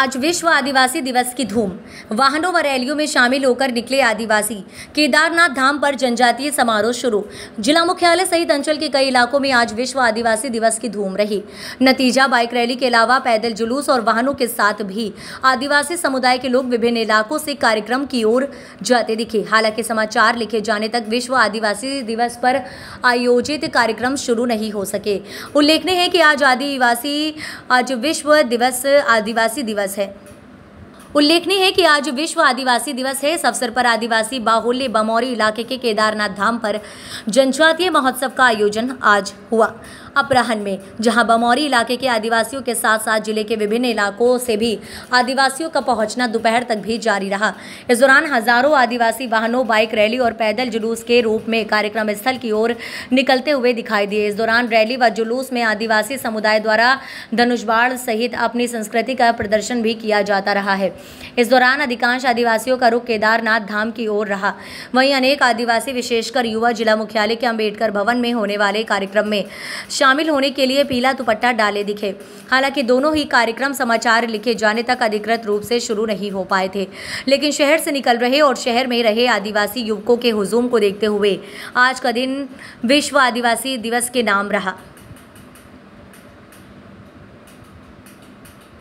आज विश्व आदिवासी दिवस की धूम वाहनों व रैलियों में शामिल होकर निकले आदिवासी केदारनाथ धाम पर जनजातीय समारोह शुरू जिला मुख्यालय सहित अंचल के कई इलाकों में आज विश्व आदिवासी दिवस की धूम रही नतीजा बाइक रैली के अलावा पैदल जुलूस और वाहनों के साथ भी आदिवासी समुदाय के लोग विभिन्न इलाकों से कार्यक्रम की ओर जाते दिखे हालांकि समाचार लिखे जाने तक विश्व आदिवासी दिवस पर आयोजित कार्यक्रम शुरू नहीं हो सके उल्लेखनीय है कि आज आदिवासी आज विश्व दिवस आदिवासी दिवस दिवस है उल्लेखनीय है कि आज विश्व आदिवासी दिवस है इस अवसर पर आदिवासी बाहुल्य बमौरी इलाके के केदारनाथ धाम पर जनजातीय महोत्सव का आयोजन आज हुआ अपराहन में जहां बमौरी इलाके के आदिवासियों के साथ साथ जिले के विभिन्न इलाकों से भी आदिवासियों का पहुंचना दोपहर तक भी जारी रहा इस दौरान हजारों आदिवासी वाहनों बाइक रैली और पैदल जुलूस के रूप में कार्यक्रम स्थल की ओर निकलते हुए दिखाई दिए इस दौरान रैली व जुलूस में आदिवासी समुदाय द्वारा धनुष सहित अपनी संस्कृति का प्रदर्शन भी किया जाता रहा है इस दौरान अधिकांश आदिवासियों का रुख केदारनाथ धाम की ओर रहा वहीं अनेक आदिवासी विशेषकर युवा जिला मुख्यालय के अम्बेडकर भवन में होने वाले कार्यक्रम में शामिल होने के लिए पीला दुपट्टा डाले दिखे हालांकि दोनों ही कार्यक्रम समाचार लिखे जाने तक अधिकृत रूप से शुरू नहीं हो पाए थे लेकिन शहर से निकल रहे और शहर में रहे आदिवासी युवकों के हुजूम को देखते हुए आज का दिन विश्व आदिवासी दिवस के नाम रहा